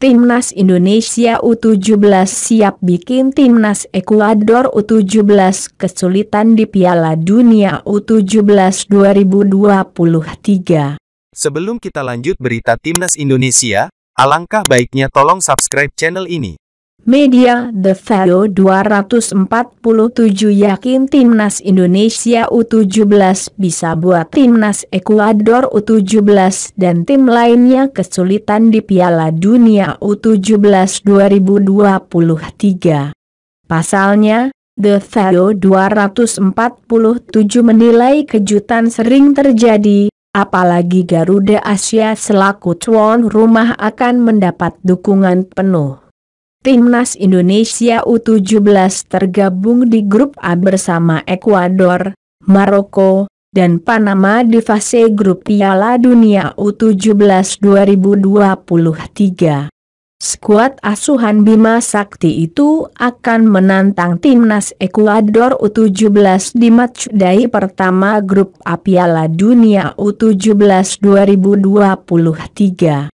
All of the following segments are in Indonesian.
Timnas Indonesia U17 siap bikin Timnas Ekuador U17 kesulitan di Piala Dunia U17 2023. Sebelum kita lanjut berita Timnas Indonesia, alangkah baiknya tolong subscribe channel ini. Media The Value 247 yakin timnas Indonesia U17 bisa buat timnas Ekuador U17 dan tim lainnya kesulitan di Piala Dunia U17 2023. Pasalnya, The Value 247 menilai kejutan sering terjadi, apalagi Garuda Asia selaku tuan rumah akan mendapat dukungan penuh. Timnas Indonesia U17 tergabung di grup A bersama Ekuador, Maroko, dan Panama di fase grup Piala Dunia U17 2023. Skuad asuhan Bima Sakti itu akan menantang timnas Ekuador U17 di matchday pertama grup A Piala Dunia U17 2023.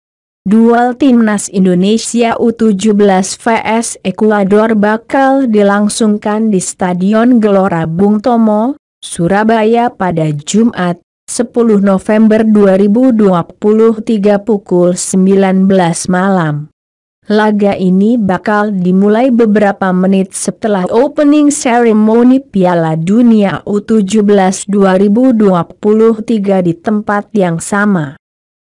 Duel Timnas Indonesia U17 vs Ekuador bakal dilangsungkan di Stadion Gelora Bung Tomo, Surabaya pada Jumat, 10 November 2023 pukul 19 malam. Laga ini bakal dimulai beberapa menit setelah opening ceremony Piala Dunia U17 2023 di tempat yang sama.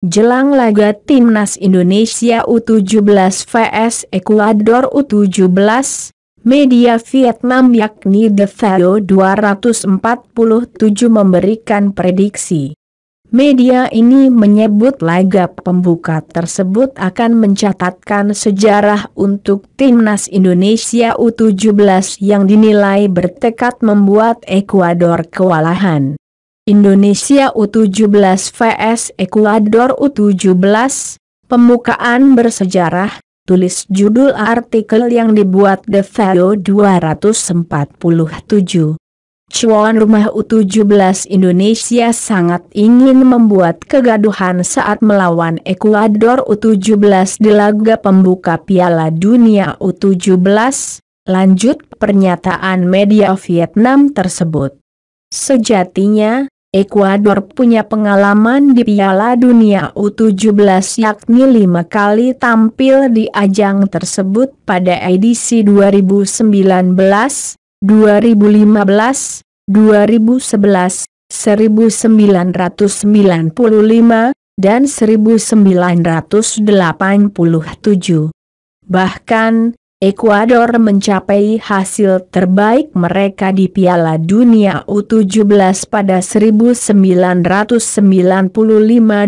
Jelang laga Timnas Indonesia U17 vs Ekuador U17, media Vietnam yakni The Value 247 memberikan prediksi. Media ini menyebut laga pembuka tersebut akan mencatatkan sejarah untuk Timnas Indonesia U17 yang dinilai bertekad membuat Ekuador kewalahan. Indonesia U17 vs Ecuador U17, Pembukaan Bersejarah, tulis judul artikel yang dibuat The Value 247. Cuan rumah U17 Indonesia sangat ingin membuat kegaduhan saat melawan Ecuador U17 di laga pembuka Piala Dunia U17, lanjut pernyataan media Vietnam tersebut. Sejatinya, Ekuador punya pengalaman di Piala Dunia U17 yakni lima kali tampil di ajang tersebut pada edisi 2019, 2015, 2011, 1995, dan 1987. Bahkan, Ekuador mencapai hasil terbaik mereka di Piala Dunia U17 pada 1995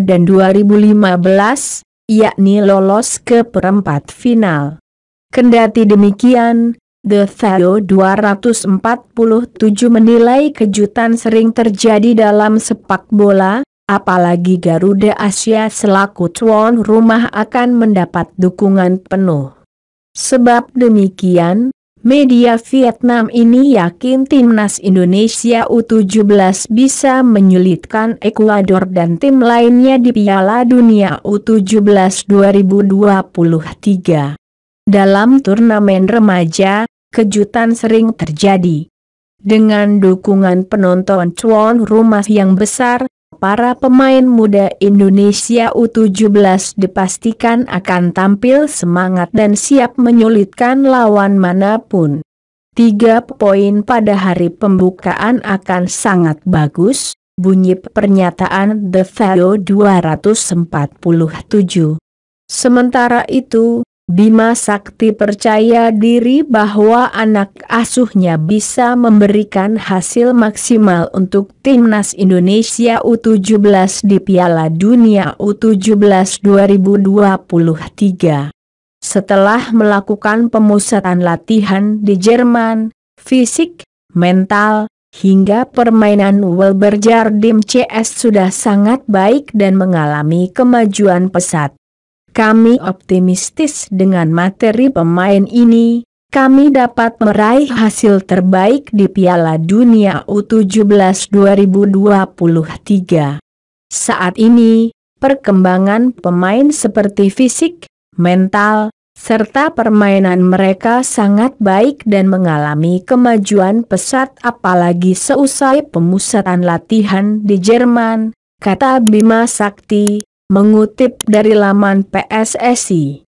dan 2015, yakni lolos ke perempat final. Kendati demikian, The Theo 247 menilai kejutan sering terjadi dalam sepak bola, apalagi Garuda Asia selaku tuan rumah akan mendapat dukungan penuh. Sebab demikian, media Vietnam ini yakin timnas Indonesia U17 bisa menyulitkan Ekuador dan tim lainnya di Piala Dunia U17 2023. Dalam turnamen remaja, kejutan sering terjadi. Dengan dukungan penonton cuan rumah yang besar, para pemain muda Indonesia U17 dipastikan akan tampil semangat dan siap menyulitkan lawan manapun. Tiga poin pada hari pembukaan akan sangat bagus, bunyi pernyataan The Value 247. Sementara itu, Bima Sakti percaya diri bahwa anak asuhnya bisa memberikan hasil maksimal untuk timnas Indonesia U17 di Piala Dunia U17 2023. Setelah melakukan pemusatan latihan di Jerman, fisik, mental, hingga permainan Wilber Jardim CS sudah sangat baik dan mengalami kemajuan pesat. Kami optimistis dengan materi pemain ini, kami dapat meraih hasil terbaik di Piala Dunia U17 2023. Saat ini, perkembangan pemain seperti fisik, mental, serta permainan mereka sangat baik dan mengalami kemajuan pesat apalagi seusai pemusatan latihan di Jerman, kata Bima Sakti, Mengutip dari laman PSSI